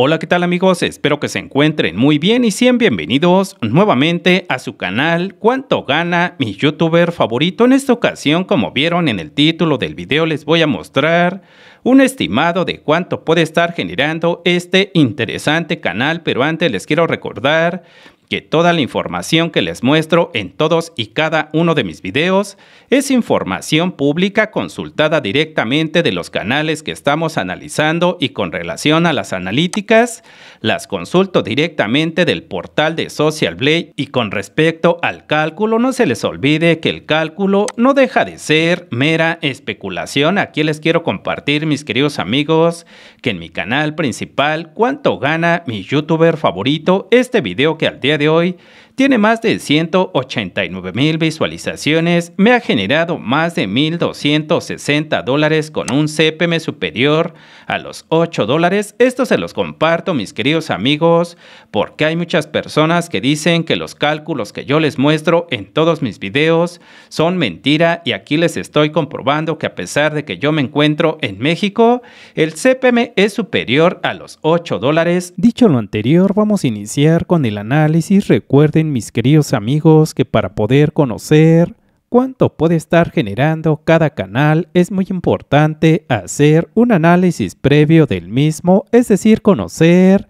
Hola, ¿qué tal amigos? Espero que se encuentren muy bien y sean bienvenidos nuevamente a su canal Cuánto gana mi youtuber favorito. En esta ocasión, como vieron en el título del video, les voy a mostrar un estimado de cuánto puede estar generando este interesante canal, pero antes les quiero recordar que toda la información que les muestro en todos y cada uno de mis videos es información pública consultada directamente de los canales que estamos analizando y con relación a las analíticas, las consulto directamente del portal de Social Blade y con respecto al cálculo no se les olvide que el cálculo no deja de ser mera especulación. Aquí les quiero compartir mis queridos amigos que en mi canal principal cuánto gana mi youtuber favorito este video que al día de hoy tiene más de 189 mil visualizaciones, me ha generado más de 1.260 dólares con un CPM superior a los 8 dólares. Esto se los comparto mis queridos amigos porque hay muchas personas que dicen que los cálculos que yo les muestro en todos mis videos son mentira y aquí les estoy comprobando que a pesar de que yo me encuentro en México, el CPM es superior a los 8 dólares. Dicho lo anterior, vamos a iniciar con el análisis. Recuerden mis queridos amigos, que para poder conocer cuánto puede estar generando cada canal es muy importante hacer un análisis previo del mismo, es decir, conocer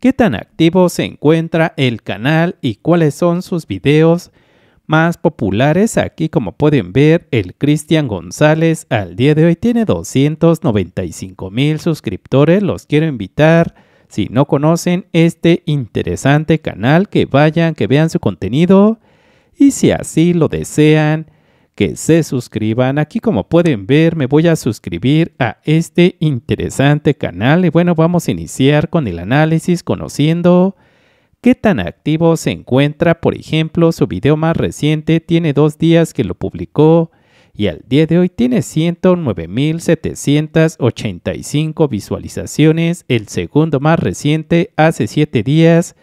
qué tan activo se encuentra el canal y cuáles son sus videos más populares. Aquí como pueden ver, el Cristian González al día de hoy tiene 295 mil suscriptores. Los quiero invitar si no conocen este interesante canal, que vayan, que vean su contenido y si así lo desean, que se suscriban. Aquí como pueden ver me voy a suscribir a este interesante canal y bueno vamos a iniciar con el análisis conociendo qué tan activo se encuentra. Por ejemplo su video más reciente tiene dos días que lo publicó y al día de hoy tiene 109.785 visualizaciones, el segundo más reciente hace 7 días,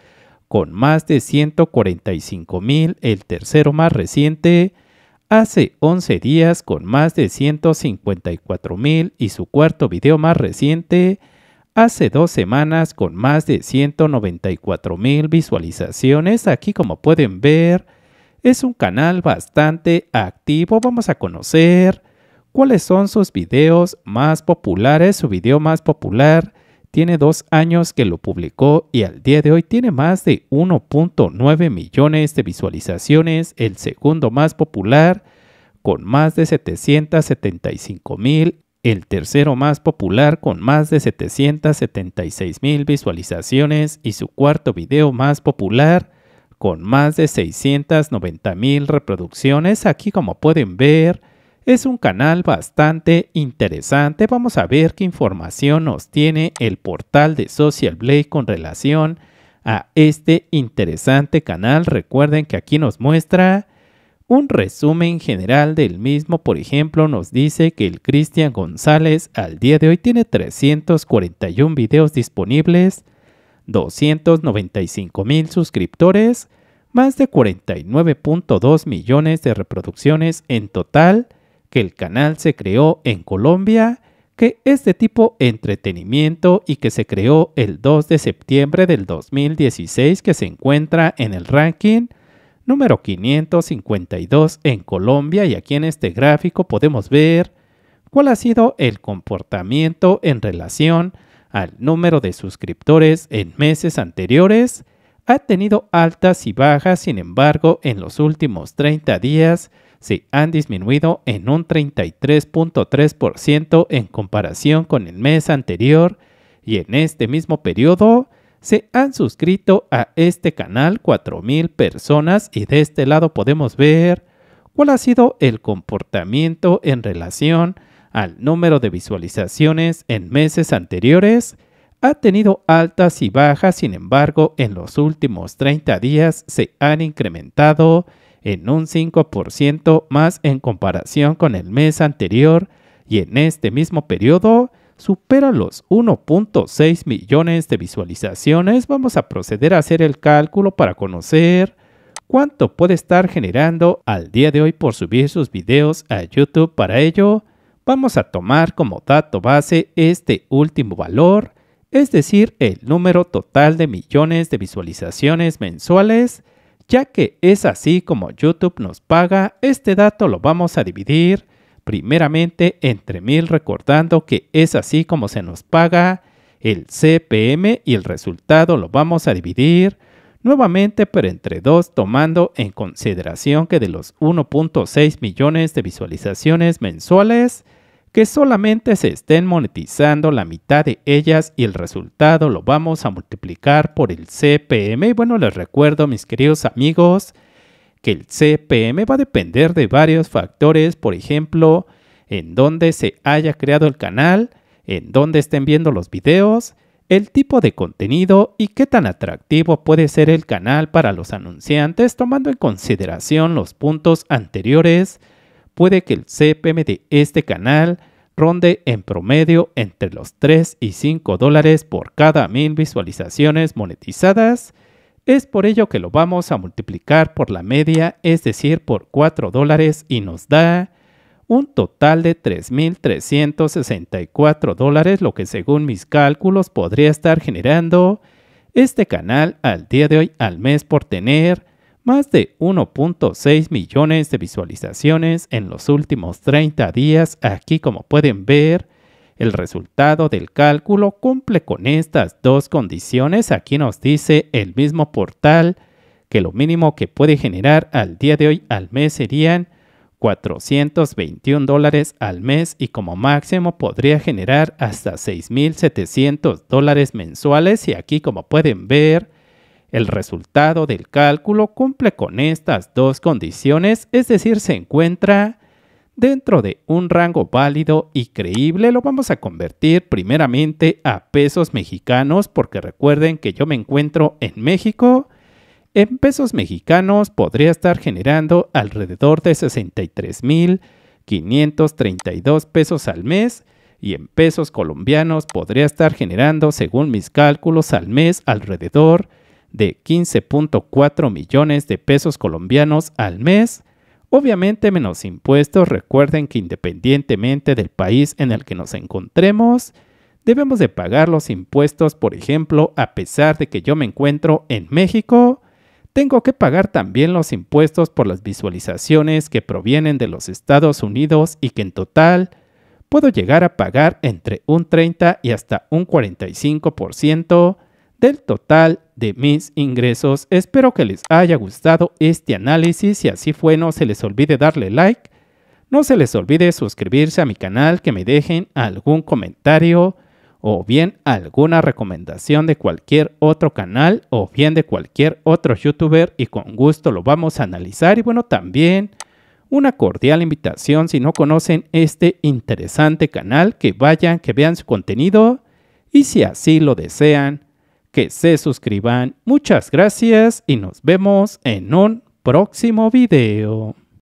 con más de 145.000, el tercero más reciente hace 11 días con más de 154.000 y su cuarto video más reciente hace dos semanas con más de 194.000 visualizaciones. Aquí como pueden ver, es un canal bastante activo. Vamos a conocer cuáles son sus videos más populares. Su video más popular tiene dos años que lo publicó y al día de hoy tiene más de 1.9 millones de visualizaciones. El segundo más popular con más de 775 mil. El tercero más popular con más de 776 mil visualizaciones y su cuarto video más popular con más de 690 mil reproducciones. Aquí como pueden ver es un canal bastante interesante. Vamos a ver qué información nos tiene el portal de Social Blade con relación a este interesante canal. Recuerden que aquí nos muestra un resumen general del mismo. Por ejemplo, nos dice que el Cristian González al día de hoy tiene 341 videos disponibles 295 mil suscriptores, más de 49.2 millones de reproducciones en total, que el canal se creó en Colombia, que es de tipo entretenimiento y que se creó el 2 de septiembre del 2016 que se encuentra en el ranking número 552 en Colombia y aquí en este gráfico podemos ver cuál ha sido el comportamiento en relación a al número de suscriptores en meses anteriores, ha tenido altas y bajas, sin embargo, en los últimos 30 días se han disminuido en un 33.3% en comparación con el mes anterior y en este mismo periodo se han suscrito a este canal 4.000 personas y de este lado podemos ver cuál ha sido el comportamiento en relación a al número de visualizaciones en meses anteriores, ha tenido altas y bajas, sin embargo, en los últimos 30 días se han incrementado en un 5% más en comparación con el mes anterior y en este mismo periodo supera los 1.6 millones de visualizaciones. Vamos a proceder a hacer el cálculo para conocer cuánto puede estar generando al día de hoy por subir sus videos a YouTube. Para ello, Vamos a tomar como dato base este último valor, es decir, el número total de millones de visualizaciones mensuales, ya que es así como YouTube nos paga, este dato lo vamos a dividir primeramente entre mil recordando que es así como se nos paga el CPM y el resultado lo vamos a dividir nuevamente pero entre dos tomando en consideración que de los 1.6 millones de visualizaciones mensuales, que solamente se estén monetizando la mitad de ellas y el resultado lo vamos a multiplicar por el CPM. Y bueno, les recuerdo, mis queridos amigos, que el CPM va a depender de varios factores, por ejemplo, en dónde se haya creado el canal, en dónde estén viendo los videos, el tipo de contenido y qué tan atractivo puede ser el canal para los anunciantes tomando en consideración los puntos anteriores, puede que el CPM de este canal ronde en promedio entre los 3 y 5 dólares por cada mil visualizaciones monetizadas. Es por ello que lo vamos a multiplicar por la media, es decir, por 4 dólares y nos da un total de 3.364 dólares, lo que según mis cálculos podría estar generando este canal al día de hoy al mes por tener más de 1.6 millones de visualizaciones en los últimos 30 días. Aquí como pueden ver, el resultado del cálculo cumple con estas dos condiciones. Aquí nos dice el mismo portal que lo mínimo que puede generar al día de hoy al mes serían 421 dólares al mes y como máximo podría generar hasta 6.700 dólares mensuales y aquí como pueden ver el resultado del cálculo cumple con estas dos condiciones, es decir, se encuentra dentro de un rango válido y creíble. Lo vamos a convertir primeramente a pesos mexicanos porque recuerden que yo me encuentro en México en pesos mexicanos podría estar generando alrededor de 63.532 pesos al mes y en pesos colombianos podría estar generando, según mis cálculos, al mes alrededor de 15.4 millones de pesos colombianos al mes, obviamente menos impuestos. Recuerden que independientemente del país en el que nos encontremos, debemos de pagar los impuestos, por ejemplo, a pesar de que yo me encuentro en México, tengo que pagar también los impuestos por las visualizaciones que provienen de los Estados Unidos y que en total puedo llegar a pagar entre un 30 y hasta un 45% del total de mis ingresos. Espero que les haya gustado este análisis. Si así fue, no se les olvide darle like. No se les olvide suscribirse a mi canal, que me dejen algún comentario o bien alguna recomendación de cualquier otro canal o bien de cualquier otro youtuber y con gusto lo vamos a analizar y bueno también una cordial invitación si no conocen este interesante canal que vayan, que vean su contenido y si así lo desean, que se suscriban. Muchas gracias y nos vemos en un próximo video.